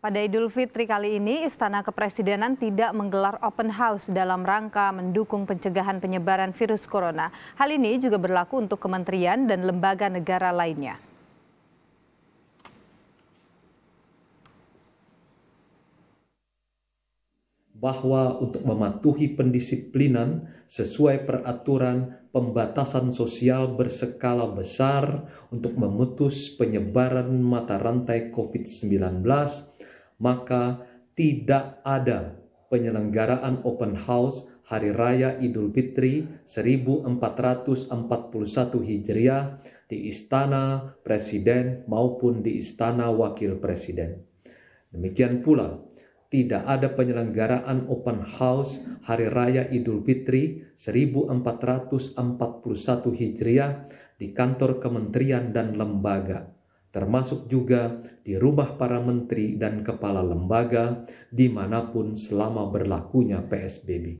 Pada Idul Fitri kali ini, Istana Kepresidenan tidak menggelar open house dalam rangka mendukung pencegahan penyebaran virus corona. Hal ini juga berlaku untuk kementerian dan lembaga negara lainnya. Bahwa untuk mematuhi pendisiplinan sesuai peraturan pembatasan sosial berskala besar untuk memutus penyebaran mata rantai COVID-19 maka tidak ada penyelenggaraan open house Hari Raya Idul Fitri 1441 Hijriah di Istana Presiden maupun di Istana Wakil Presiden. Demikian pula, tidak ada penyelenggaraan open house Hari Raya Idul Fitri 1441 Hijriah di kantor kementerian dan lembaga termasuk juga di rumah para menteri dan kepala lembaga dimanapun selama berlakunya PSBB.